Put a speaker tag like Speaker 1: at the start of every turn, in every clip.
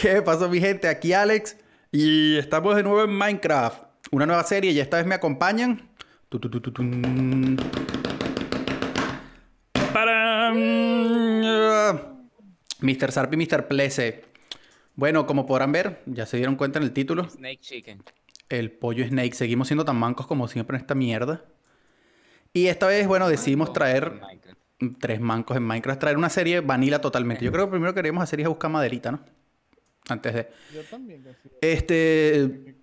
Speaker 1: ¿Qué pasó mi gente? Aquí Alex y estamos de nuevo en Minecraft. Una nueva serie y esta vez me acompañan. Ah, Mr. Sarp y Mr. Plese. Bueno, como podrán ver, ya se dieron cuenta en el título.
Speaker 2: Snake Chicken.
Speaker 1: El pollo Snake. Seguimos siendo tan mancos como siempre en esta mierda. Y esta vez, bueno, decidimos traer tres mancos en Minecraft. Traer una serie vanilla totalmente. Yo creo que primero que queríamos hacer es buscar maderita, ¿no? Antes de. Yo también. Este.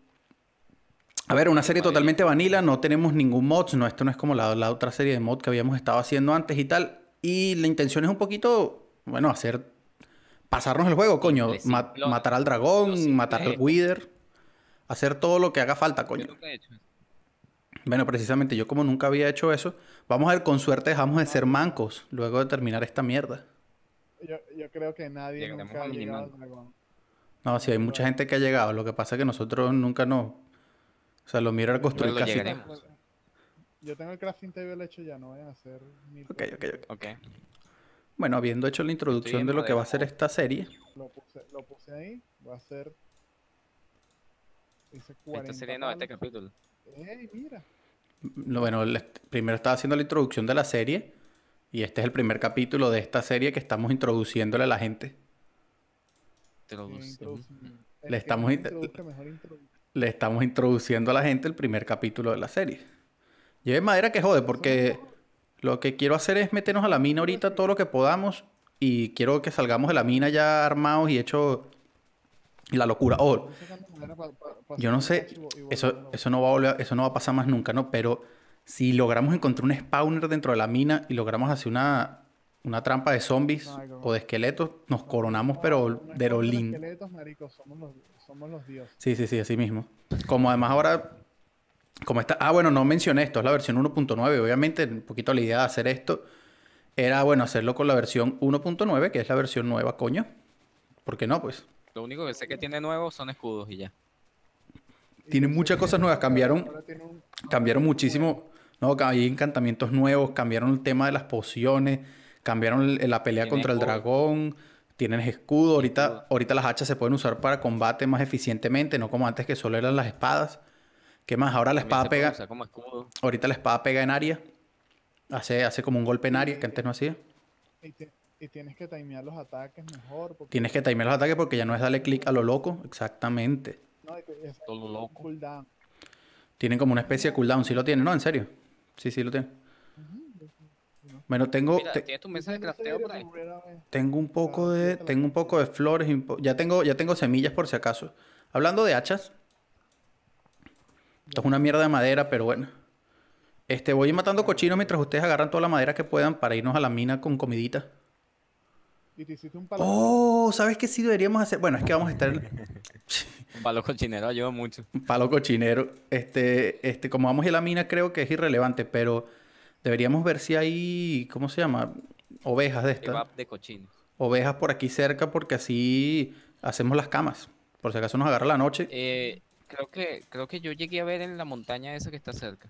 Speaker 2: A ver, una serie totalmente
Speaker 1: vanilla, no tenemos ningún mod, no, esto no es como la, la, otra serie de mod que habíamos estado haciendo antes y tal. Y la intención es un poquito, bueno, hacer, pasarnos el juego, coño. matar al dragón, matar al Wither, hacer todo lo que haga falta, coño. Bueno, precisamente yo como nunca había hecho eso, vamos a ver, con suerte dejamos de ser mancos luego de terminar esta mierda.
Speaker 3: Yo, creo que nadie nunca ha al dragón.
Speaker 1: No, sí, hay mucha gente que ha llegado. Lo que pasa es que nosotros nunca nos... O sea, lo miro al construir casi...
Speaker 3: Yo tengo el crafting table hecho ya, no voy a hacer...
Speaker 2: ok, ok, ok. okay.
Speaker 1: Bueno, habiendo hecho la introducción de lo que va a ser esta serie.
Speaker 3: Lo puse, ahí, va a ser.
Speaker 2: esta serie no, este capítulo. ¡Ey, mira!
Speaker 1: bueno, primero estaba haciendo la introducción de la serie. Y este es el primer capítulo de esta serie que estamos introduciéndole a la gente le, estamos le estamos introduciendo a la gente el primer capítulo de la serie. Lleve madera que jode, porque lo que quiero hacer es meternos a la mina ahorita todo lo que podamos y quiero que salgamos de la mina ya armados y hecho la locura. yo no sé, eso, eso, no va a eso no va a pasar más nunca, ¿no? Pero si logramos encontrar un spawner dentro de la mina y logramos hacer una, una trampa de zombies o de esqueletos, nos coronamos, pero de lo esqueletos,
Speaker 3: somos los, somos dioses.
Speaker 1: Sí, sí, sí, así mismo. Como además ahora, como está... Ah, bueno, no mencioné esto, es la versión 1.9. Obviamente, un poquito la idea de hacer esto era, bueno, hacerlo con la versión 1.9, que es la versión nueva, coño. ¿Por qué no, pues?
Speaker 2: Lo único que sé que tiene nuevo son escudos y ya.
Speaker 1: Tiene muchas cosas nuevas, cambiaron, cambiaron muchísimo. No, hay encantamientos nuevos, cambiaron el tema de las pociones Cambiaron la pelea contra el dragón. Tienen escudo. Ahorita, ahorita las hachas se pueden usar para combate más eficientemente, no como antes que solo eran las espadas. ¿Qué más? Ahora la espada pega. Ahorita la espada pega en área. Hace, hace como un golpe en área que antes no hacía.
Speaker 3: Y, tienes que timear los ataques mejor. Tienes que timear
Speaker 1: los ataques porque ya no es darle clic a lo loco. Exactamente. No, Todo loco. Tienen como una especie de cooldown. Sí lo tienen. No, en serio. Sí, sí lo tienen. Bueno, tengo. ¿Tienes
Speaker 2: tu mesa de crafteo
Speaker 1: Tengo un poco ah, de. Tengo un poco de flores. Ya tengo, ya tengo semillas por si acaso. Hablando de hachas. Esto es una mierda de madera, pero bueno. Este, voy matando cochinos mientras ustedes agarran toda la madera que puedan para irnos a la mina con comidita.
Speaker 2: Y un palo.
Speaker 1: Oh, ¿sabes qué sí deberíamos hacer? Bueno, es que vamos a estar.
Speaker 2: un palo cochinero ayuda mucho.
Speaker 1: Un palo cochinero. Este, este, como vamos a ir a la mina, creo que es irrelevante, pero. Deberíamos ver si hay, ¿cómo se llama? Ovejas de estas. Ovejas por aquí cerca porque así hacemos las camas. Por si acaso nos agarra la noche.
Speaker 2: Eh, creo, que, creo que yo llegué a ver en la montaña esa que está cerca.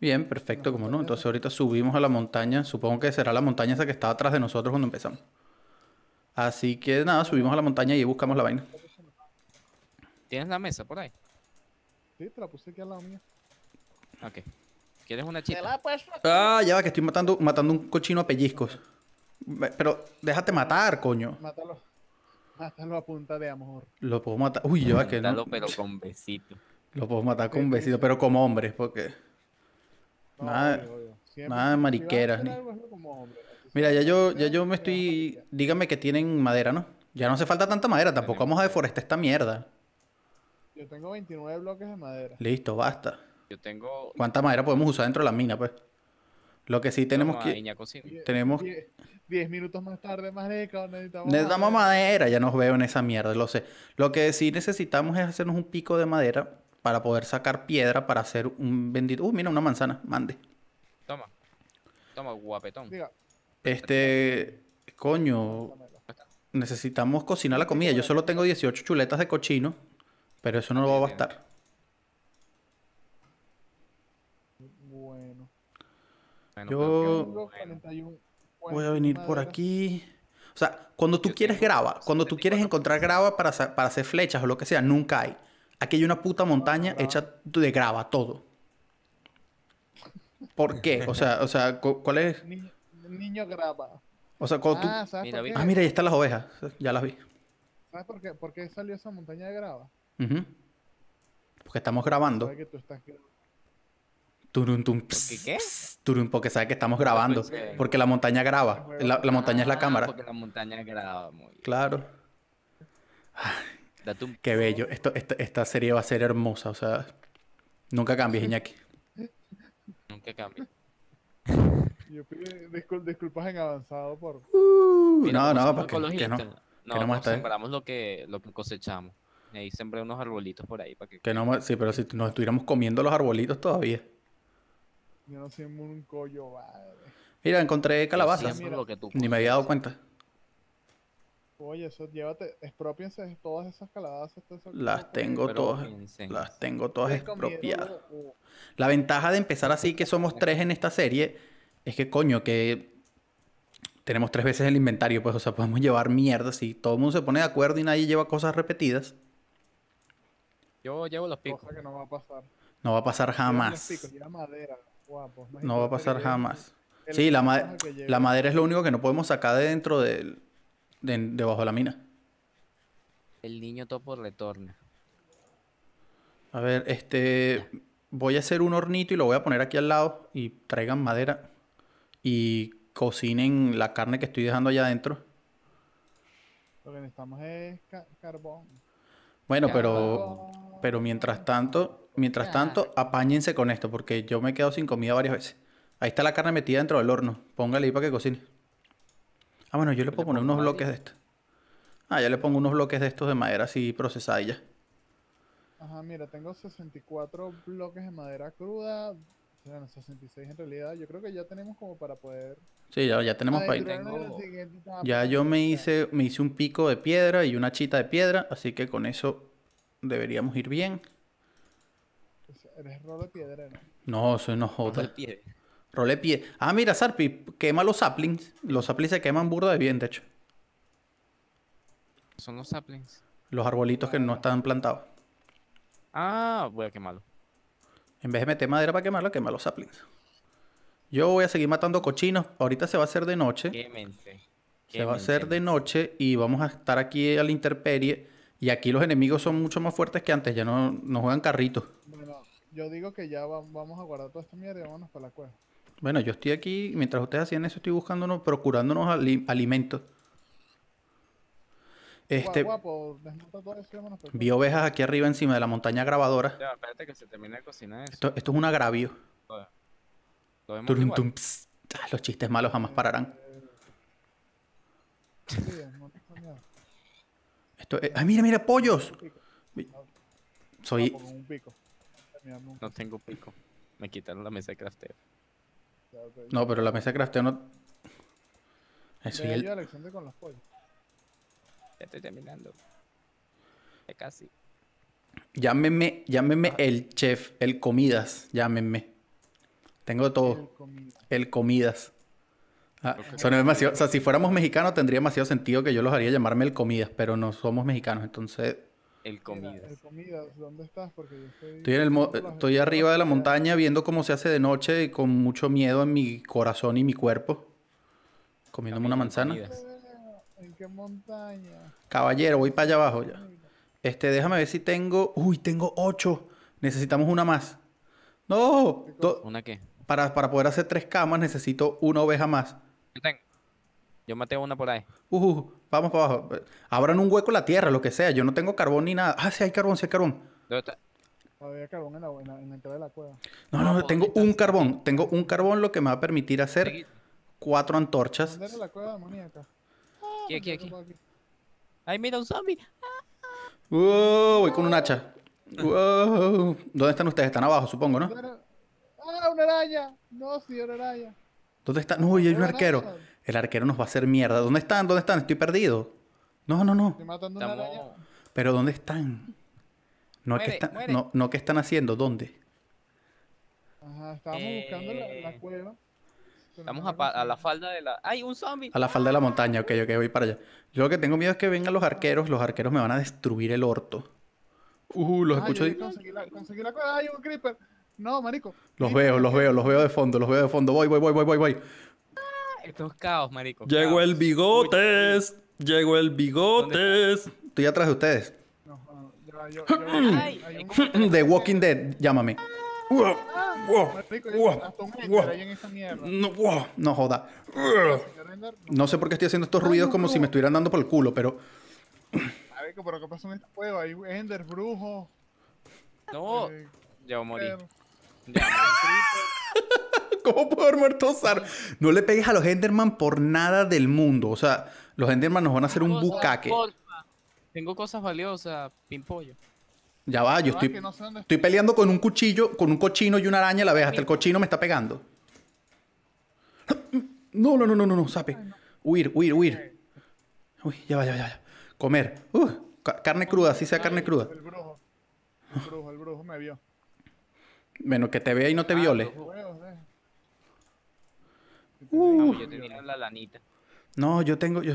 Speaker 1: Bien, perfecto, como no. Entonces ahorita subimos a la montaña. Supongo que será la montaña esa que está atrás de nosotros cuando empezamos. Así que nada, subimos a la montaña y buscamos la vaina. ¿Tienes la mesa por ahí?
Speaker 2: Sí,
Speaker 3: te la puse aquí al lado mío.
Speaker 1: Ok. ¿Quieres una chita? Ah, ya va, que estoy matando, matando un cochino a pellizcos. Pero déjate matar, coño.
Speaker 3: Mátalo. Mátalo a punta de amor.
Speaker 1: Lo puedo matar. Uy, ya va que no.
Speaker 2: pero con besito.
Speaker 1: Lo puedo matar con besito, pero como hombre, porque. nada, nada de mariqueras. Mira, ya yo, ya yo me estoy. Dígame que tienen madera, ¿no? Ya no hace falta tanta madera, tampoco vamos a deforestar esta mierda.
Speaker 3: Yo tengo 29 bloques de madera.
Speaker 1: Listo, basta. Yo tengo. ¿Cuánta madera podemos usar dentro de la mina, pues? Lo que sí tenemos que. Tenemos.
Speaker 3: 10 minutos más tarde, más necesitamos. Necesitamos madera,
Speaker 1: ya nos veo en esa mierda, lo sé. Lo que sí necesitamos es hacernos un pico de madera para poder sacar piedra para hacer un bendito. Uh, mira, una manzana, mande.
Speaker 2: Toma. Toma, guapetón.
Speaker 1: Este. Coño. Necesitamos cocinar la comida. Yo solo tengo 18 chuletas de cochino, pero eso no lo va a bastar. Yo voy a venir por aquí. O sea, cuando tú quieres grava, cuando tú quieres encontrar grava para, hacer flechas o lo que sea, nunca hay. Aquí hay una puta montaña hecha de grava, todo. ¿Por qué? O sea, o sea ¿cuál es?
Speaker 3: Niño, niño graba.
Speaker 1: O sea, cuando ah, tú... ah, mira, ahí están las ovejas. Ya las vi.
Speaker 3: ¿Sabes por qué, por qué salió esa montaña de grava?
Speaker 1: Porque estamos grabando.
Speaker 2: Que tú estás grabando?
Speaker 1: Turun, ¿Qué? porque sabe que estamos grabando. Porque, la montaña graba. La, montaña es la cámara. Porque
Speaker 2: la montaña graba. Muy bien.
Speaker 1: Claro. qué bello. esta, esta, serie va a ser hermosa. O sea, nunca cambies, Iñaki.
Speaker 2: nunca cambies. disculpas en avanzado por.
Speaker 1: Nada, uh, nada no, no, porque que no. No, que no, no sembramos
Speaker 2: lo que, lo que cosechamos. Ahí sembré unos arbolitos por ahí para que. que
Speaker 1: no, sí, pero si nos estuviéramos comiendo los arbolitos todavía.
Speaker 2: Yo
Speaker 3: no un collo, madre. Mira, encontré calabazas. Ni me había dado cuenta. Oye, eso, llévate, expropiense todas esas calabazas. las, tengo todas,
Speaker 1: las tengo todas expropiadas. la ventaja de empezar así, que somos tres en esta serie, es que coño, que tenemos tres veces el inventario, pues, o sea, podemos llevar mierda si todo el mundo se pone de acuerdo y nadie lleva cosas repetidas.
Speaker 2: Yo llevo los picos. Cosa que no va a pasar.
Speaker 1: No va a pasar jamás
Speaker 2: no va a pasar jamás. Sí,
Speaker 1: la, la madera es lo único que no podemos sacar de dentro de, debajo de la mina.
Speaker 2: El niño topo retorna.
Speaker 1: A ver, este. Voy a hacer un hornito y lo voy a poner aquí al lado. Y traigan madera. Y cocinen la carne que estoy dejando allá adentro.
Speaker 3: Lo que necesitamos es carbón.
Speaker 1: Bueno, pero. Pero mientras tanto. Mientras ah. tanto, apáñense con esto, porque yo me he quedado sin comida varias veces. Ahí está la carne metida dentro del horno. Póngale ahí para que cocine. Ah, bueno, yo le puedo poner unos bloques de esto. Ah, ya le pongo unos bloques de estos de madera así procesada y ya.
Speaker 3: Ajá, mira, tengo 64 bloques de madera cruda. Bueno, 66 en realidad. Yo creo que ya tenemos como para poder...
Speaker 1: Sí, ya, ya tenemos para ir. Ya yo me hice, me hice un pico de piedra y una chita de piedra, así que con eso deberíamos ir bien. Eres No, soy no jota. Role pie. pie. Ah, mira, Sarpi, quema los saplings. Los saplings se queman burda de bien, de hecho. Son los saplings. Los arbolitos que no están plantados. Ah, voy a quemarlo. En vez de meter madera para quemarlo, quema los saplings. Yo voy a seguir matando cochinos. Ahorita se va a hacer de noche. mente. Se va a hacer de noche y vamos a estar aquí a la intemperie. Y aquí los enemigos son mucho más fuertes que antes. Ya no, nos juegan carritos
Speaker 3: yo digo que ya vamos a guardar toda esta mierda y vámonos para la cueva.
Speaker 1: Bueno, yo estoy aquí, mientras ustedes hacían eso, estoy buscándonos, procurándonos alimento. alimentos. Este, vi ovejas aquí arriba encima de la montaña grabadora.
Speaker 2: Ya, espérate que se termine de cocinar eso.
Speaker 1: Esto, es un agravio. Turum, tum, ah, los chistes malos jamás pararán. Sí, esto eh, ¡Ay, mira, mira, pollos! Soy...
Speaker 2: No tengo pico. Me quitaron la mesa de crafteo. No, pero la mesa
Speaker 1: de crafteo no. Eso eh, el... Ya
Speaker 2: estoy terminando. casi.
Speaker 1: Llámenme, ah. el chef, el comidas, llámenme. Tengo todo. El comidas. Ah, son o sea, si fuéramos mexicanos tendría demasiado sentido que yo los haría llamarme el comidas, pero no somos mexicanos, entonces
Speaker 2: el comida. el ¿dónde estás?
Speaker 1: estoy... arriba de la montaña viendo cómo se hace de noche y con mucho miedo en mi corazón y mi cuerpo. Comiéndome una manzana.
Speaker 3: ¿En qué montaña?
Speaker 1: Caballero, voy para allá abajo ya. Este, déjame ver si tengo... Uy, tengo ocho. Necesitamos una más. No. ¿Una qué? Para, para poder hacer tres camas necesito una oveja más. tengo, yo maté una por ahí. Uh, uh vamos para abajo. en un hueco la tierra, lo que sea. Yo no tengo carbón ni nada. Ah, sí hay carbón, sí hay carbón.
Speaker 2: ¿Dónde está? Había carbón en
Speaker 3: la, en entrada de la cueva.
Speaker 1: No, no, no tengo un carbón. Tengo un carbón lo que me va a permitir hacer cuatro antorchas. ¿Dónde
Speaker 3: está la cueva demoníaca? aquí, aquí, ah, aquí, ¡Ahí ¡Ay, mira un zombie!
Speaker 1: Uh, voy con un hacha. ¿Dónde están ustedes? Están abajo, supongo, ¿no?
Speaker 3: ¡Ah, una araña! No, sí, una araña.
Speaker 1: ¿Dónde está? No, hay un arquero. El arquero nos va a hacer mierda. ¿Dónde están? ¿Dónde están? Estoy perdido. No, no, no. Matando una Pero ¿dónde están? No, muere, ¿qué están, no, no, ¿qué están haciendo? ¿Dónde?
Speaker 2: Ajá, estábamos eh, buscando la, cueva. Estamos a, la falda de la... ¡Ay, un zombie! A la falda
Speaker 1: de la montaña, ok, ok, voy para allá. Yo lo que tengo miedo es que vengan los arqueros, los arqueros me van a destruir el orto. Uh, los escucho...
Speaker 2: la, cueva. ¡Ay,
Speaker 3: un creeper! No, marico.
Speaker 1: Los veo, los veo, los veo de fondo, los veo de fondo. Voy, voy, voy, voy, voy, voy.
Speaker 2: Esto es caos, marico.
Speaker 1: Llegó el bigotes. Llegó el bigotes. Estoy atrás de ustedes. No, yo, The Walking Dead, llámame. no, joda. No sé por qué estoy haciendo estos ruidos como si me estuvieran dando por el culo, pero.
Speaker 3: Marico, pero ¿qué pasó en esta cueva? Hay Ender, brujo. No, eh,
Speaker 2: ya Ya morí.
Speaker 1: ¿Cómo puedo No le pegues a los Enderman por nada del mundo. O sea, los Enderman nos van a hacer un bucaque.
Speaker 2: Tengo cosas valiosas, pimpollo.
Speaker 1: Ya va, yo estoy, estoy peleando con un cuchillo, con un cochino y una araña la vez. Hasta el cochino me está pegando. No, no, no, no, no, no, sape. Huir, huir, huir. Uy, ya va, ya va, ya va. Comer. Uh, carne cruda, así sea carne cruda. El
Speaker 3: brujo. El brujo, el brujo me vio.
Speaker 1: Bueno, que te vea y no te ah, viole yo
Speaker 2: uh. la lanita.
Speaker 1: No, yo tengo. Yo...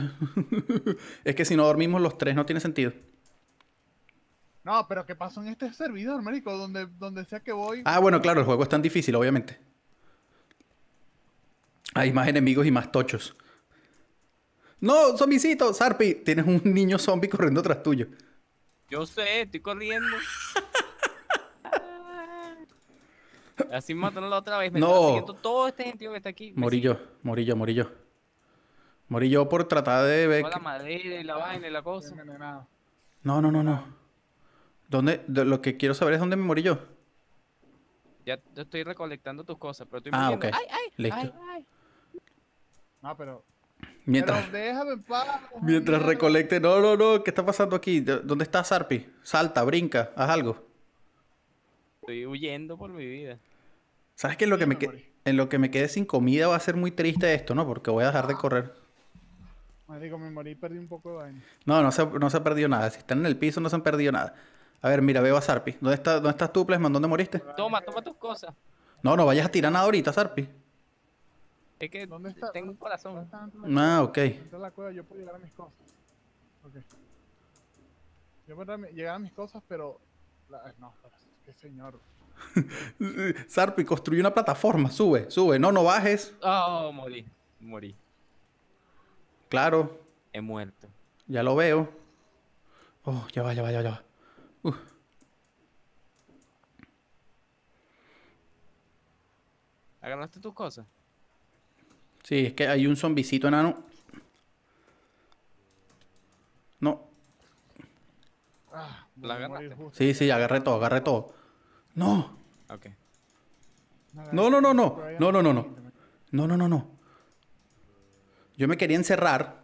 Speaker 1: es que si no dormimos los tres no tiene sentido.
Speaker 3: No, pero ¿qué pasó en este servidor, marico? Donde, donde sea
Speaker 1: que voy. Ah, bueno, claro, el juego es tan difícil, obviamente. Hay más enemigos y más tochos. ¡No, zombicito! Sarpi, tienes un niño zombie corriendo tras tuyo.
Speaker 2: Yo sé, estoy corriendo. Así mataron la otra vez. Me no. todo este sentido que está aquí.
Speaker 1: Morillo, Morillo, Morillo. Morillo por tratar de ver. la
Speaker 2: madera y la vaina y la cosa.
Speaker 1: No, no, no, no. ¿Dónde, lo que quiero saber es dónde me morí yo.
Speaker 2: Ya estoy recolectando tus cosas, pero estoy ah, ok, ay, ay, Listo.
Speaker 3: pero. Mientras. déjame en Mientras recolecte.
Speaker 1: No, no, no. ¿Qué está pasando aquí? ¿Dónde está Sarpi? Salta, brinca, haz algo.
Speaker 2: Estoy huyendo por mi vida.
Speaker 1: ¿Sabes que en lo que, me que en lo que me quedé sin comida va a ser muy triste esto, ¿no? Porque voy a dejar de ah. correr.
Speaker 3: me morí perdí un poco de
Speaker 1: No, no se, no se ha perdido nada. Si están en el piso no se han perdido nada. A ver, mira, veo a Sarpi. ¿Dónde, está, ¿Dónde estás tú, Plesman? ¿Dónde moriste?
Speaker 2: Toma, toma tus cosas.
Speaker 1: No, no vayas a tirar nada ahorita, Sarpi.
Speaker 2: Es que ¿Dónde tengo un corazón. Ah, ok. yo puedo llegar a mis cosas. Okay.
Speaker 3: Yo puedo llegar a mis cosas, pero no, pero señor.
Speaker 1: Sarpi, construye una plataforma, sube, sube, no, no bajes.
Speaker 2: Oh, morí, morí.
Speaker 1: Claro. He muerto. Ya lo veo. Oh, ya va, ya va, ya va,
Speaker 2: ¿Agarraste tus cosas?
Speaker 1: Sí, es que hay un zombicito enano. No.
Speaker 2: Ah. ¿La agarraste? Sí, sí,
Speaker 1: agarré todo, agarré todo. ¡No! Ok. No, no, no, no. No, no, no, no. No, no, no, no. Yo me quería encerrar.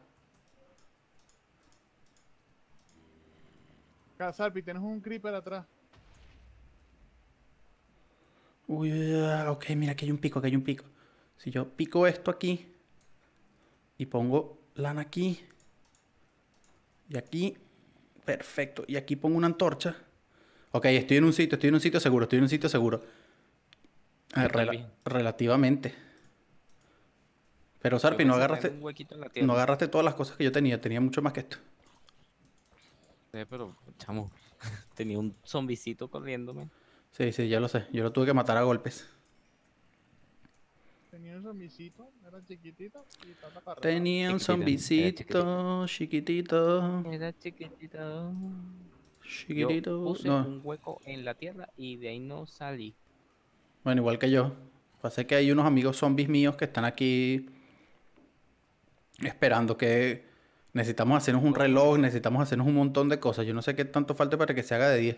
Speaker 3: Casarpi, tienes un creeper atrás.
Speaker 1: Uy, ok, mira, aquí hay un pico, aquí hay un pico. Si yo pico esto aquí y pongo lana aquí y aquí perfecto. Y aquí pongo una antorcha. Ok, estoy en un sitio, estoy en un sitio seguro, estoy en un sitio seguro. Ah, relativamente. Pero Sarpi, no agarraste, no agarraste todas las cosas que yo tenía, tenía mucho más que esto. Sí, eh, pero, chamo,
Speaker 2: tenía un zombicito corriéndome.
Speaker 1: Sí, sí, ya lo sé. Yo lo tuve que matar a golpes.
Speaker 3: Tenía un zombicito, era
Speaker 1: chiquitito y estaba Tenía un zombicito, chiquitito.
Speaker 2: Era chiquitito. Chiquitito. Yo puse un hueco en la tierra y de ahí no salí.
Speaker 1: Bueno, igual que yo. Pasa que hay unos amigos zombies míos que están aquí esperando que necesitamos hacernos un reloj, necesitamos hacernos un montón de cosas. Yo no sé qué tanto falta para que se haga de 10.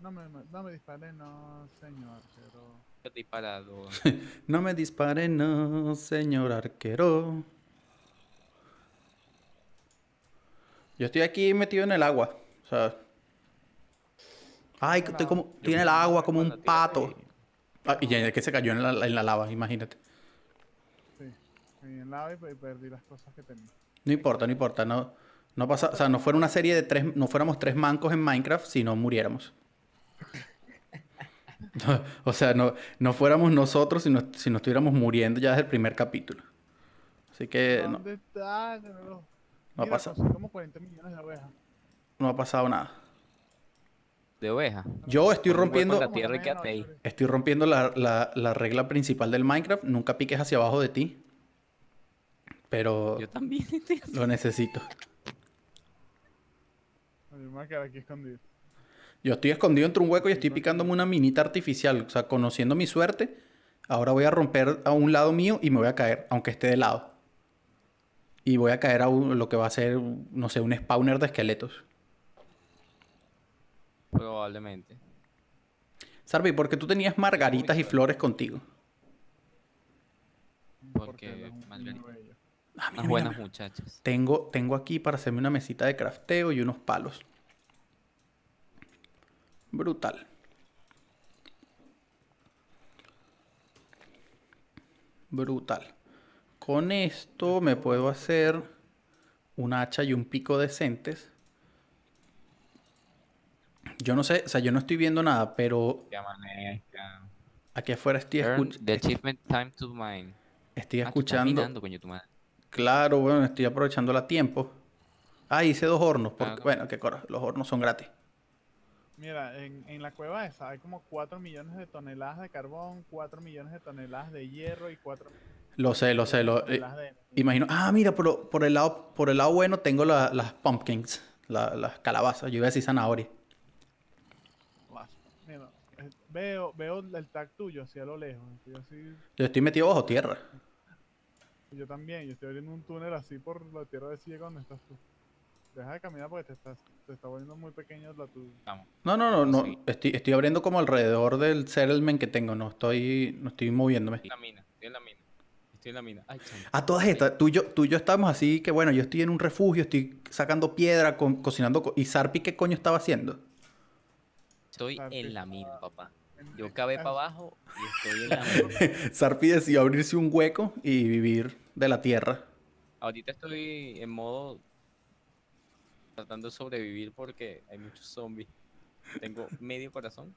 Speaker 3: No me, no me disparé, no, señor arquero.
Speaker 2: Yo
Speaker 1: no me disparé, no, señor arquero. Yo estoy aquí metido en el agua. O sea. Ay, estoy como. tiene el agua como un pato. Ah, y ya que se cayó en la, en la lava, imagínate.
Speaker 3: Sí, en lava y perdí las cosas que tenía.
Speaker 1: No importa, no importa. No, no pasa, o sea, no fuera una serie de tres, no fuéramos tres mancos en Minecraft si no muriéramos. o sea, no, no fuéramos nosotros si nos, estuviéramos muriendo ya desde el primer capítulo. Así que... no, No, ha pasado.
Speaker 3: 40 millones de ovejas.
Speaker 1: No ha pasado nada. ¿De oveja. Yo estoy rompiendo... La Estoy rompiendo la, regla principal del Minecraft. Nunca piques hacia abajo de ti. Pero... Yo
Speaker 2: también
Speaker 1: Lo necesito.
Speaker 3: Además, que aquí escondido.
Speaker 1: Yo estoy escondido entre un hueco y estoy picándome una minita artificial. O sea, conociendo mi suerte, ahora voy a romper a un lado mío y me voy a caer, aunque esté de lado. Y voy a caer a lo que va a ser, no sé, un spawner de esqueletos.
Speaker 2: Probablemente.
Speaker 1: Sarvi, ¿por qué tú tenías margaritas y flores contigo?
Speaker 2: Porque margaritas. Ah, buenas muchachas.
Speaker 1: Tengo, tengo aquí para hacerme una mesita de crafteo y unos palos brutal. Brutal. Con esto me puedo hacer un hacha y un pico decentes. Yo no sé, o sea, yo no estoy viendo nada, pero... Eh, aquí afuera estoy ah, escuchando... Estoy escuchando... Claro, bueno, estoy aprovechando la tiempo. Ah, hice dos hornos. Porque, ah, Bueno, que corra los hornos son gratis.
Speaker 3: Mira, en, en, la cueva esa hay como 4 millones de toneladas de carbón, 4 millones de toneladas de hierro y 4
Speaker 1: Lo sé, lo sé, lo eh, sé. imagino. Ah, mira, por, por, el lado por el lado bueno tengo las pumpkins, las calabazas, yo iba a decir zanahoria.
Speaker 3: Mira, eh, veo, veo el tag tuyo hacia lo lejos.
Speaker 1: Yo estoy metido bajo tierra.
Speaker 3: Yo también, yo estoy abriendo un túnel así por la tierra de ciego donde estás tú. Deja de caminar porque te estás, te está volviendo muy pequeño la tuya. No, no, no, no.
Speaker 1: Estoy, estoy abriendo como alrededor del settlement que tengo. No estoy, no estoy moviéndome. Estoy en la mina,
Speaker 2: estoy en la mina. Estoy en la mina. Ay,
Speaker 1: a todas estas, tú y, yo, tú y yo estamos así que bueno, yo estoy en un refugio, estoy sacando piedra, cocinando. ¿Y Sarpi qué coño estaba haciendo?
Speaker 2: Estoy en la mina, papá. Yo cabé para abajo y estoy en la mina.
Speaker 1: Sarpi decidió abrirse un hueco y vivir de la tierra.
Speaker 2: Ahorita estoy en modo tratando de sobrevivir porque hay muchos zombies. Tengo medio corazón.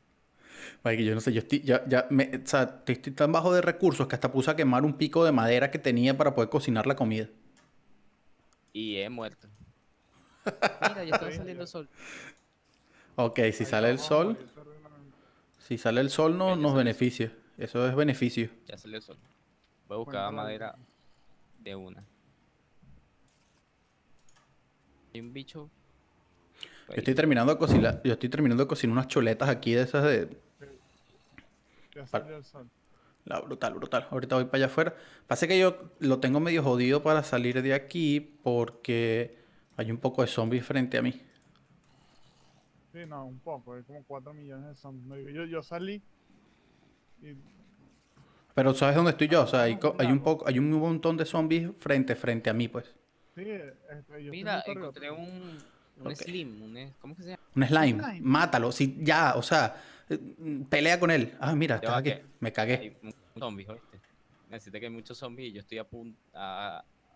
Speaker 1: que yo no sé, yo estoy, ya, ya o sea, estoy tan bajo de recursos que hasta puse a quemar un pico de madera que tenía para poder cocinar la comida.
Speaker 2: Y he muerto. Mira, ya está saliendo sol.
Speaker 1: Ok, si sale el sol, si sale el sol no nos beneficia. Eso es beneficio.
Speaker 2: Ya salió el sol. Voy a buscar madera de una. Hay un bicho.
Speaker 1: Yo estoy terminando de cocinar, yo estoy terminando de cocinar unas chuletas aquí de esas de. La brutal, brutal. Ahorita voy para allá afuera. Pasa que yo lo tengo medio jodido para salir de aquí porque hay un poco de zombies frente a mí.
Speaker 3: Sí, no, un poco. Hay como 4 millones de zombies. Yo, yo salí
Speaker 1: Pero ¿sabes dónde estoy yo? O sea, hay, hay, un poco, hay un montón de zombies frente, frente a mí, pues.
Speaker 2: Este, mira, encontré un, un slim, un, ¿cómo se llama? Un slime.
Speaker 1: Mátalo, sí, ya, o sea, eh, pelea con él. Ah, mira, estaba aquí. Me cagué. Hay zombies, ¿oíste?
Speaker 2: Necesité que hay muchos zombies y yo estoy a punto.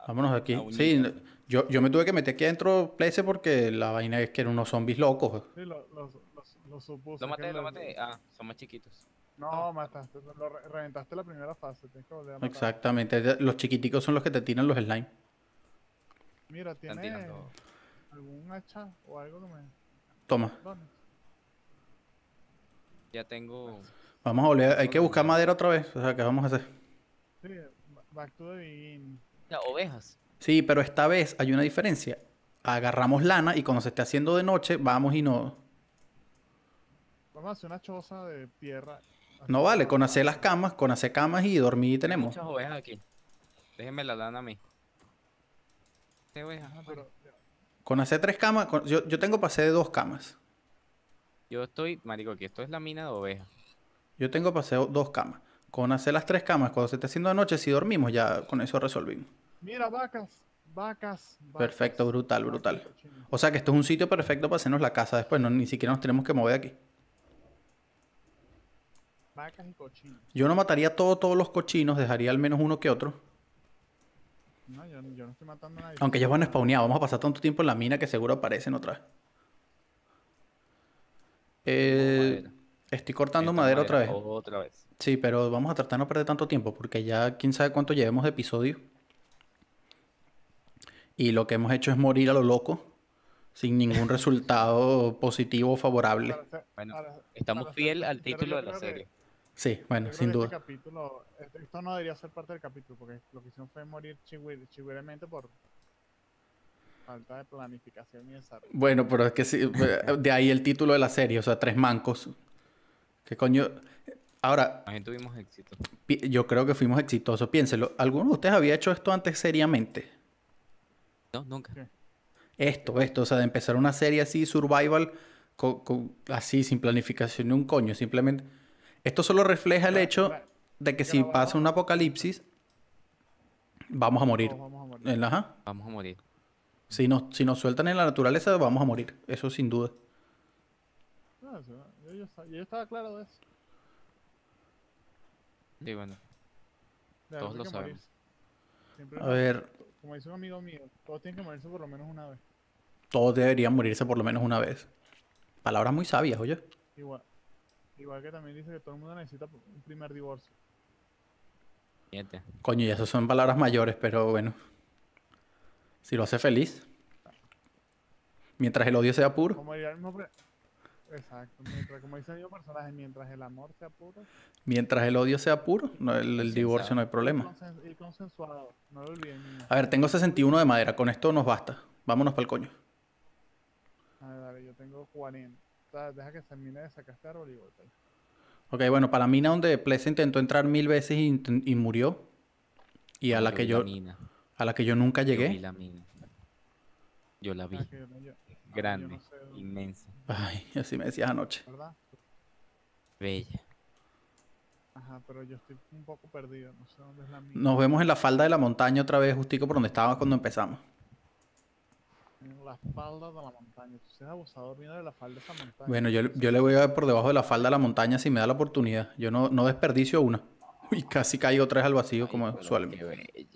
Speaker 2: Vámonos aquí. sí,
Speaker 1: yo, yo me tuve que meter aquí adentro place, porque la vaina es que eran unos zombies locos.
Speaker 2: Sí, los lo, lo, lo, maté, lo maté. Ah, son más chiquitos.
Speaker 3: No, ah. mataste, lo reventaste la primera fase, tienes que volver a
Speaker 1: Exactamente, los chiquiticos son los que te tiran los slime.
Speaker 3: Mira, tiene algún hacha o algo que me. Toma.
Speaker 2: Ya tengo. Vamos a volver, hay que buscar madera
Speaker 1: otra vez. O sea, ¿qué vamos a hacer?
Speaker 2: Sí, ovejas.
Speaker 1: Sí, pero esta vez hay una diferencia. Agarramos lana y cuando se esté haciendo de noche, vamos y no.
Speaker 3: Vamos a hacer una choza de tierra.
Speaker 1: No vale, con hacer las camas, con hacer camas y dormir tenemos. muchas
Speaker 2: ovejas aquí. Déjenme la lana a mí.
Speaker 1: Con hacer tres camas, yo, tengo pase de dos camas.
Speaker 2: Yo estoy, marico, que esto es la mina de ovejas
Speaker 1: Yo tengo paseo dos camas. Con hacer las tres camas, cuando se está haciendo de noche, si dormimos, ya con eso resolvimos.
Speaker 3: Mira, vacas, vacas.
Speaker 1: perfecto, brutal, brutal. O sea que esto es un sitio perfecto para hacernos la casa después, no, ni siquiera nos tenemos que mover aquí.
Speaker 3: Vacas y cochinos.
Speaker 1: Yo no mataría todos los cochinos, dejaría al menos uno que otro.
Speaker 3: No, yo, no estoy matando a nadie.
Speaker 1: Aunque ya van a spawnear, vamos a pasar tanto tiempo en la mina que seguro aparecen otra vez. Eh, estoy cortando madera, otra vez. Otra vez. Sí, pero vamos a tratar de no perder tanto tiempo porque ya quién sabe cuánto llevemos de episodio. Y lo que hemos hecho es morir a lo loco sin ningún resultado positivo o favorable.
Speaker 2: estamos fiel al título de la serie.
Speaker 1: Sí, bueno, sin este duda.
Speaker 3: capítulo, este, esto no debería ser parte del capítulo, porque lo que hicieron fue morir chigüeremente por falta de planificación y desarrollo. Bueno, pero
Speaker 1: es que sí, de ahí el título de la serie, o sea, tres mancos. ¿Qué coño? Ahora. También tuvimos éxito. Yo creo que fuimos exitosos. Piénselo, ¿alguno de ustedes había hecho esto antes seriamente? No, nunca. Esto, esto, o sea, de empezar una serie así, survival, así, sin planificación ni un coño, simplemente esto solo refleja el hecho de que si pasa un apocalipsis, vamos a morir. Ajá. Vamos a morir. Si nos, si nos sueltan en la naturaleza, vamos a morir. Eso sin duda.
Speaker 3: yo, estaba claro de eso.
Speaker 2: Sí, bueno. todos lo saben.
Speaker 3: a ver. Como dice un amigo mío, todos tienen que morirse por lo menos una
Speaker 1: vez. Todos deberían morirse por lo menos una vez. Palabras muy sabias, oye.
Speaker 3: Igual. Igual que también dice que todo el mundo necesita un primer divorcio.
Speaker 1: Coño, y esas son palabras mayores, pero bueno. Si lo hace feliz. Mientras el odio sea puro.
Speaker 3: Como diría el Exacto. Mientras, como dice el personaje, mientras el amor sea puro.
Speaker 1: Mientras el odio sea puro, el, divorcio no hay problema.
Speaker 3: Y consensuado. No olviden.
Speaker 1: A ver, tengo 61 de madera. Con esto nos basta. Vámonos para el coño.
Speaker 3: A ver, dale, yo tengo 40 deja que se mine de este
Speaker 1: Ok, bueno, para la mina donde Pless intentó entrar mil veces y, murió. Y a la que yo. mina. A la que yo nunca llegué.
Speaker 2: Yo la vi. Ah, ah, Grande, inmensa. Ay, así me decías anoche.
Speaker 1: Bella.
Speaker 3: Ajá, pero yo estoy un poco perdido, no sé dónde es
Speaker 1: la mina. Nos vemos en la falda de la montaña otra vez, justico por donde estábamos cuando empezamos
Speaker 3: la de la montaña. Bueno,
Speaker 1: yo, le voy a ver por debajo de la falda de la montaña si me da la oportunidad. Yo no, desperdicio una. Uy, casi caigo tres al vacío como usualmente. Qué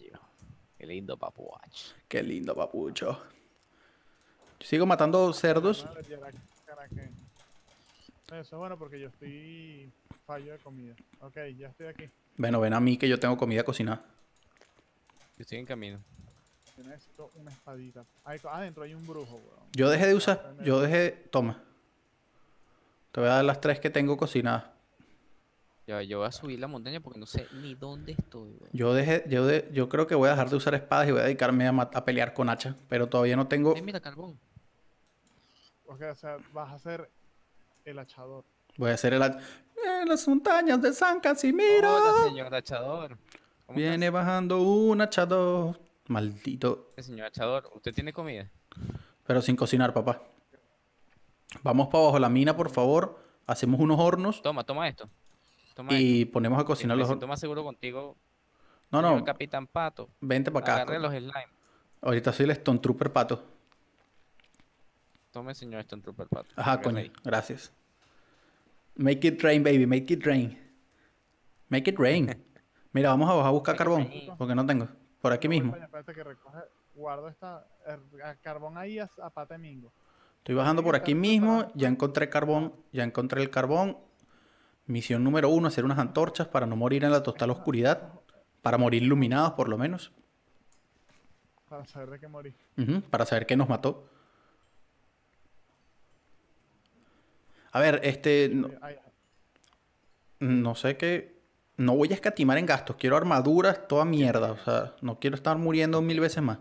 Speaker 1: Qué lindo papucho. Qué lindo papucho. sigo matando cerdos.
Speaker 3: Eso es bueno porque yo estoy fallo de comida. Ok, ya estoy aquí. Bueno, ven a mí que
Speaker 1: yo tengo comida cocinada.
Speaker 2: Yo estoy en camino.
Speaker 3: Yo
Speaker 2: hay un brujo,
Speaker 1: Yo dejé de usar. Yo dejé. Toma. Te voy a dar las tres que tengo cocinadas.
Speaker 2: Ya, yo voy a subir la montaña porque no sé ni dónde estoy,
Speaker 1: Yo dejé, yo, creo que voy a dejar de usar espadas y voy a dedicarme a, pelear con hacha. Pero todavía no tengo. mira,
Speaker 3: carbón. o sea, vas a ser el hachador.
Speaker 1: Voy a hacer el hachador. las montañas de San Casimiro. Hola, señor hachador. Viene bajando un hachador. Maldito.
Speaker 2: Señor Achador, ¿usted tiene comida?
Speaker 1: Pero sin cocinar, papá. Vamos para abajo la mina, por favor. Hacemos unos hornos.
Speaker 2: Toma, toma esto.
Speaker 1: y ponemos a cocinar los hornos.
Speaker 2: seguro contigo.
Speaker 1: No, no. Capitán Pato. Vente para acá. Agarre los slime. Ahorita soy el Stone Trooper Pato.
Speaker 2: Tome, señor Stone Trooper Pato. Ajá, con él.
Speaker 1: Gracias. Make it rain, baby. Make it rain. Make it rain. Mira, vamos a, a buscar carbón. Porque no tengo. Por aquí mismo.
Speaker 3: guardo esta eh, carbón ahí a,
Speaker 1: Estoy bajando por aquí mismo, ya encontré carbón, ya encontré el carbón. Misión número uno, hacer unas antorchas para no morir en la total oscuridad, para morir iluminados por lo menos. Para saber de qué morí. para saber qué nos mató. A ver, este... no sé qué no voy a escatimar en gastos, quiero armaduras, toda mierda, o sea, no quiero estar muriendo mil veces más.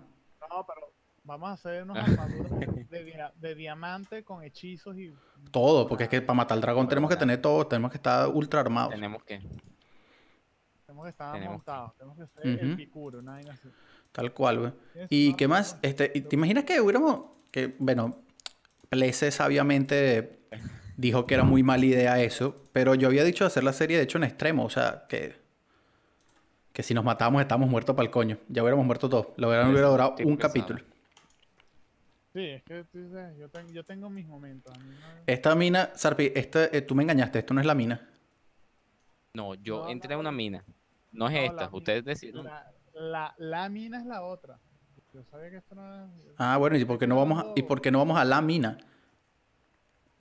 Speaker 3: No, pero vamos a hacer unas armaduras de, diamante con hechizos y...
Speaker 1: Todo, porque es que para matar al dragón tenemos que tener todo, tenemos que estar ultra armados. Tenemos que...
Speaker 3: Tenemos que estar montados, tenemos que
Speaker 1: ser uh el picuro, nada así. Tal cual, güey. ¿Y qué más? Este, ¿Te imaginas que hubiéramos, que, bueno, plece sabiamente dijo que era muy mala idea eso, pero yo había dicho hacer la serie de hecho en extremo, o sea, que, que si nos matamos estamos muertos para el coño, ya hubiéramos muerto todos, lo verdad hubiera durado un capítulo.
Speaker 3: Sí, es que yo, tengo, yo tengo mis momentos.
Speaker 1: Esta mina, Sarpi, eh, tú me engañaste, esto no es la mina.
Speaker 2: No, yo entré a una mina. No es esta, ustedes deciden.
Speaker 3: La, mina es la otra. Yo sabía que esto Ah, bueno, ¿y no vamos y por qué no vamos a la mina?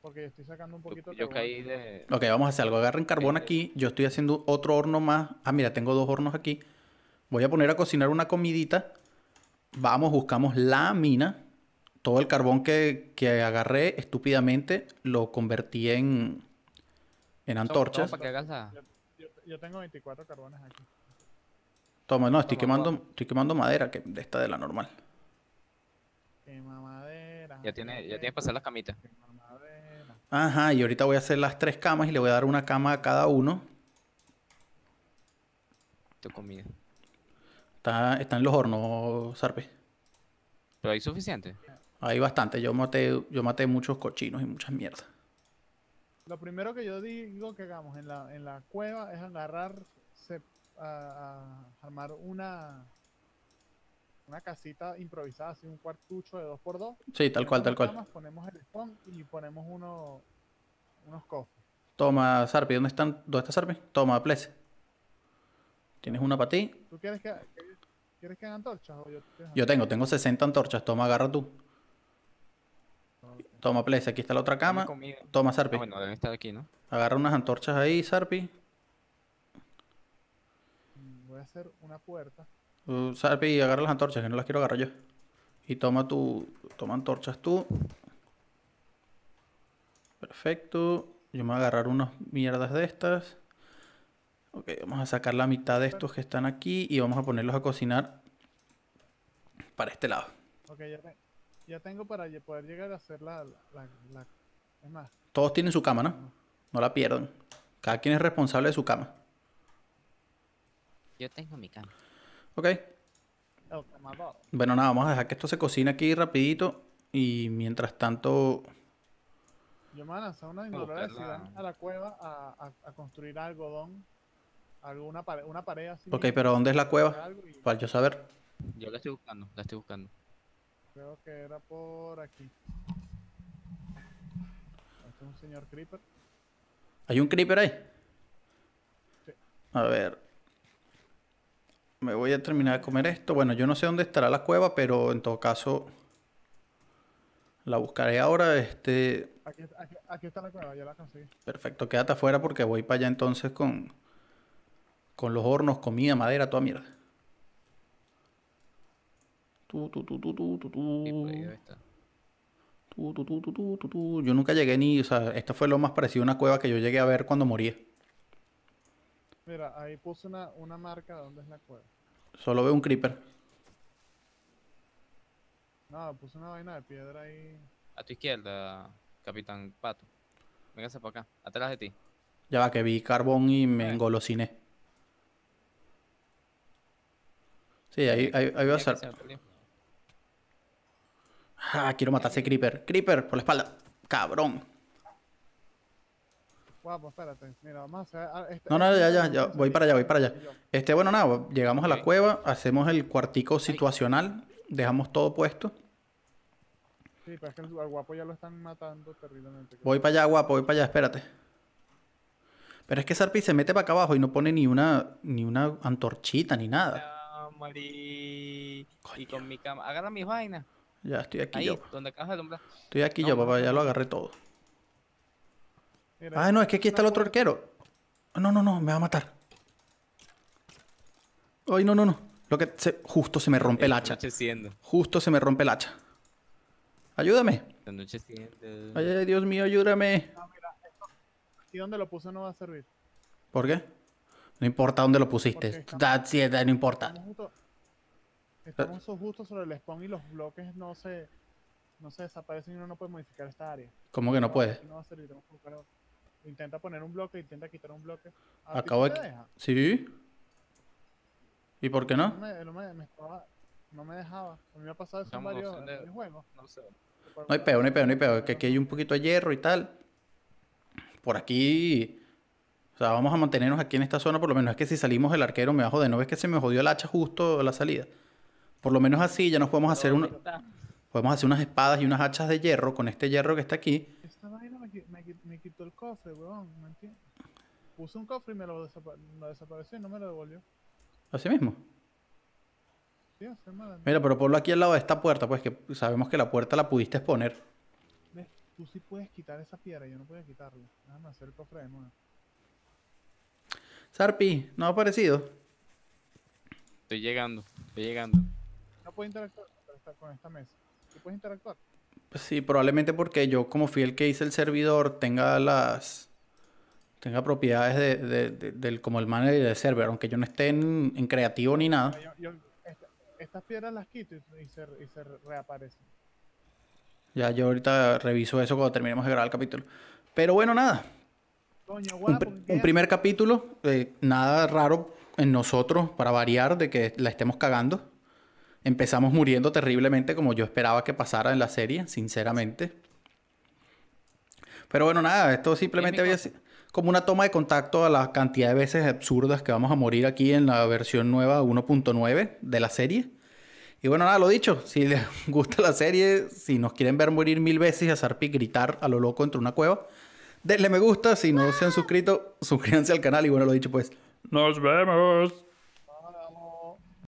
Speaker 2: Porque estoy sacando un poquito caí de...
Speaker 1: Ok, vamos a hacer algo. Agarren carbón aquí. Yo estoy haciendo otro horno más. Ah, mira, tengo dos hornos aquí. Voy a poner a cocinar una comidita. Vamos, buscamos la mina. Todo el carbón que, agarré estúpidamente lo convertí en, en antorchas.
Speaker 3: Toma, yo, tengo 24 carbones aquí.
Speaker 1: Toma, no, estoy, quemando, estoy quemando madera, que esta de la normal. Quema madera.
Speaker 2: Ya tienes ya tiene para hacer las camitas.
Speaker 1: Ajá, y ahorita voy a hacer las tres camas y le voy a dar una cama a cada uno. Tu comida. Está, en los hornos, Sarpe.
Speaker 2: ¿Pero hay suficiente?
Speaker 1: Hay bastante. Yo maté, yo maté muchos cochinos y muchas mierdas.
Speaker 3: Lo primero que yo digo que hagamos en la, en la cueva es agarrar, armar una una casita improvisada, así un cuartucho de 2x2. Dos
Speaker 1: Sí, tal cual, tal cual.
Speaker 3: ponemos el spawn y ponemos unos cofres.
Speaker 1: Toma, Sarpi, ¿dónde, están, ¿dónde está Sarpi? Toma, Place. Tienes una para ti.
Speaker 3: ¿Tú quieres que, quieres que hagan antorchas? O yo, yo tengo, tengo
Speaker 1: 60 antorchas. Toma, agarra tú. Toma, Place, aquí está la otra cama. Toma, Sarpi. Ah, bueno, deben estar aquí, ¿no? Agarra unas antorchas ahí, Sarpi.
Speaker 3: Voy a hacer una puerta.
Speaker 1: Sarpi, agarra las antorchas, que no las quiero agarrar yo. Y toma tu. Toma antorchas tú. Perfecto. Yo me voy a agarrar unas mierdas de estas. Ok, vamos a sacar la mitad de estos que están aquí y vamos a ponerlos a cocinar para este lado.
Speaker 3: Ok, ya, tengo para poder llegar a hacer la, Es más.
Speaker 1: Todos tienen su cama, ¿no? No la pierdan. Cada quien es responsable de su cama.
Speaker 2: Yo tengo mi cama.
Speaker 1: Ok. Bueno, nada, vamos a dejar que esto se cocine aquí rapidito. Y mientras tanto...
Speaker 3: Yo, mana, son una ignorantes si van a la cueva a, construir algodón. Alguna pared, una pared así. Ok, pero ¿dónde es la cueva? Para yo
Speaker 1: saber.
Speaker 2: Yo la estoy buscando, la estoy buscando.
Speaker 3: Creo que era por aquí. Este es un señor creeper.
Speaker 1: ¿Hay un creeper ahí? Sí. A ver. Me voy a terminar de comer esto. Bueno, yo no sé dónde estará la cueva, pero en todo caso la buscaré ahora. Este... Aquí,
Speaker 3: está la cueva, ya la conseguí.
Speaker 1: Perfecto, quédate afuera porque voy para allá entonces con, con los hornos, comida, madera, toda mierda. Tu tu tu tu tu tu Yo nunca llegué ni, o sea, esta fue lo más parecido a una cueva que yo llegué a ver cuando morí.
Speaker 3: Mira, ahí puse una, marca de dónde es la cueva.
Speaker 1: Solo veo un creeper.
Speaker 3: No, puse una vaina de piedra ahí.
Speaker 2: A tu izquierda, Capitán Pato. Véngase para acá, atrás de ti.
Speaker 1: Ya va, que vi carbón y me eh. engolosiné. Sí, ahí, ahí, ahí va a ser. Ah, quiero matar ese creeper. Creeper, por la espalda. Cabrón.
Speaker 3: Guapo, espérate. Mira, vamos ah, este, no, no, este
Speaker 1: ya, ya, ya. Voy para allá, voy para allá. Este, bueno, nada, llegamos a la cueva, hacemos el cuartico situacional, dejamos todo puesto.
Speaker 3: Sí, pero pues es que al guapo ya lo están matando terriblemente.
Speaker 1: Voy para allá, guapo, voy para allá, espérate. Pero es que Sarpi se mete para acá abajo y no pone ni una, ni una antorchita ni nada.
Speaker 2: No, y con mi cama. Agarra mis vainas.
Speaker 1: Ya, estoy aquí yo. Estoy aquí yo, papá, ya lo agarré todo ah, no, es que aquí está el otro arquero. Ah, no, no, no, me va a matar. Ay, no, no, no. Lo que Justo se me rompe el hacha. Justo se me rompe el hacha. Ayúdame. Ay, Ay, Dios mío, ayúdame. No, ah, mira, esto,
Speaker 2: aquí
Speaker 3: donde lo puse no va a servir.
Speaker 1: ¿Por qué? No importa dónde lo pusiste. no importa.
Speaker 3: Estamos, justo, sobre el spawn y los bloques no se, no se desaparecen y uno no puede modificar esta área. ¿Cómo que no puede? No va a servir, tenemos que buscar otro. Intenta poner un bloque, intenta quitar un bloque. Ah, Acabo de.
Speaker 1: Sí. ¿Y por qué no? No
Speaker 3: me, no no me dejaba. A mí me ha pasado eso en varios, No, sé.
Speaker 1: no hay peor no hay peor no hay Que aquí hay un poquito de hierro y tal. Por aquí. O sea, vamos a mantenernos aquí en esta zona. Por lo menos es que si salimos el arquero me bajo de No ves que se me jodió el hacha justo a la salida. Por lo menos así ya nos podemos hacer una. Podemos hacer unas espadas y unas hachas de hierro con este hierro que está aquí.
Speaker 3: Esta quitó el cofre, weón, ¿me entiendes? Puse un cofre y me lo, desapareció y no me lo devolvió. ¿Así mismo? Sí,
Speaker 1: Mira, pero ponlo aquí al lado de esta puerta, pues que sabemos que la puerta la pudiste exponer.
Speaker 3: ¿Ves? Tú sí puedes quitar esa piedra, yo no podía quitarla. Déjame hacer el cofre de nuevo.
Speaker 1: Sarpi, ¿no ha aparecido?
Speaker 2: Estoy llegando, estoy llegando.
Speaker 3: No puedo interactuar con esta mesa. ¿Tú puedes interactuar?
Speaker 1: Pues sí, probablemente porque yo, como fui el que hice el servidor, tenga las. tenga propiedades de, del, como el manager del server, aunque yo no esté en, creativo ni nada.
Speaker 3: estas piedras las quito y, se, reaparecen.
Speaker 1: Ya yo ahorita reviso eso cuando terminemos de grabar el capítulo. Pero bueno, nada. un, primer capítulo, eh, nada raro en nosotros para variar de que la estemos cagando. Empezamos muriendo terriblemente como yo esperaba que pasara en la serie, sinceramente. Pero bueno, nada, esto simplemente había como una toma de contacto a la cantidad de veces absurdas que vamos a morir aquí en la versión nueva 1.9 de la serie. Y bueno, nada, lo dicho, si les gusta la serie, si nos quieren ver morir mil veces y a Sarpi gritar a lo loco entre una cueva, denle me gusta, si no se han suscrito, suscríbanse al canal y bueno, lo dicho pues,
Speaker 2: nos vemos.